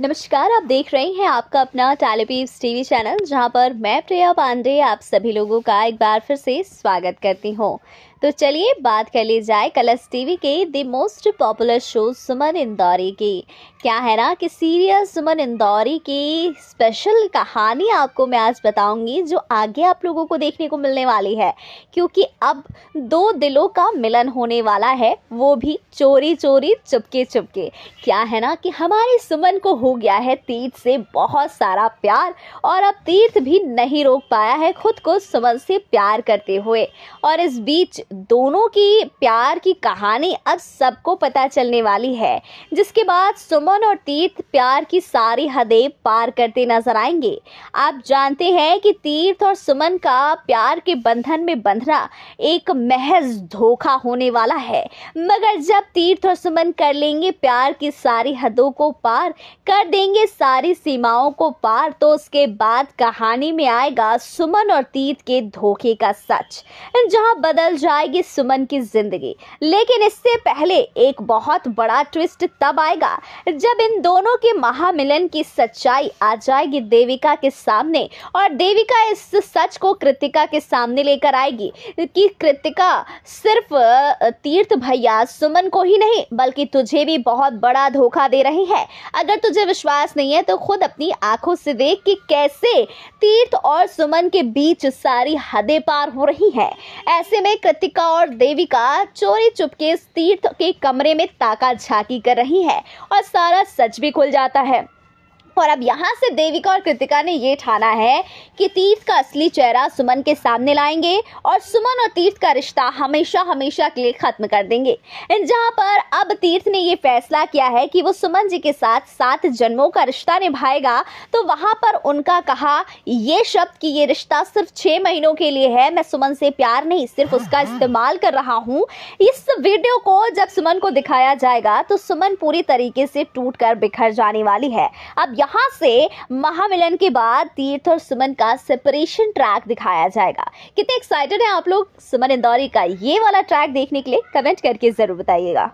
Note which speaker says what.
Speaker 1: नमस्कार आप देख रहे हैं आपका अपना टेलीपीप्स टीवी चैनल जहां पर मैं प्रिया पांडे आप सभी लोगों का एक बार फिर से स्वागत करती हूं तो चलिए बात कर ली जाए कलर्स टीवी के the most popular show Suman Indori की क्या है ना कि सीरियल सुमन इंदौरी की स्पेशल कहानी आपको मैं आज बताऊंगी जो आगे आप लोगों को देखने को मिलने वाली है क्योंकि अब दो दिलों का मिलन होने वाला है वो भी चोरी चोरी चुपके चुपके क्या है ना कि हमारे सुमन को हो गया है तीर्थ से बहुत सारा प्यार और अब तीर्थ भी नहीं रोक पाया है खुद को सुमन से प्यार करते हुए और इस बीच दोनों की प्यार की कहानी अब सबको पता चलने वाली है जिसके बाद सुमन और तीर्थ प्यार की सारी हदें पार करते नजर आएंगे आप जानते हैं कि तीर्थ और सुमन का प्यार के बंधन में बंधना एक महज धोखा होने वाला है मगर जब तीर्थ और सुमन कर लेंगे प्यार की सारी हदों को पार कर देंगे सारी सीमाओं को पार तो उसके बाद कहानी में आएगा सुमन और तीर्थ के धोखे का सच जहां बदल जाए पाएगी सुमन की जिंदगी लेकिन इससे पहले एक बहुत बड़ा ट्विस्ट तब आएगा जब इन दोनों के महामिलन की सच्चाई आ जाएगी देविका के सामने और देविका इस सच को कृतिका के सामने लेकर आएगी कि कृतिका सिर्फ तीर्थ भैया सुमन को ही नहीं बल्कि तुझे भी बहुत बड़ा धोखा दे रही है अगर तुझे विश्वास नहीं है तो खुद अपनी आंखों से देख कि कैसे तीर्थ और सुमन के बीच सारी हदें पार हो रही है ऐसे में कृतिका कृतिका और देविका चोरी चुपके तीर्थ के कमरे में ताका झाकी कर रही है और सारा सच भी खुल जाता है और अब यहाँ से देविका और कृतिका ने ये ठाना है कि तीर्थ का असली चेहरा सुमन के सामने लाएंगे और सुमन और तीर्थ का रिश्ता हमेशा हमेशा के लिए खत्म कर देंगे जहाँ पर अब तीर्थ ने ये फैसला किया है कि वो सुमन जी के साथ सात जन्मों का रिश्ता निभाएगा तो वहां पर उनका कहा ये शब्द कि ये रिश्ता सिर्फ छः महीनों के लिए है मैं सुमन से प्यार नहीं सिर्फ उसका हाँ, हाँ। इस्तेमाल कर रहा हूँ इस वीडियो को जब सुमन को दिखाया जाएगा तो सुमन पूरी तरीके से टूट कर बिखर जाने वाली है अब यहाँ से महामिलन के बाद तीर्थ और सुमन का सेपरेशन ट्रैक दिखाया जाएगा कितने एक्साइटेड हैं आप लोग सुमन इंदौरी का ये वाला ट्रैक देखने के लिए कमेंट करके ज़रूर बताइएगा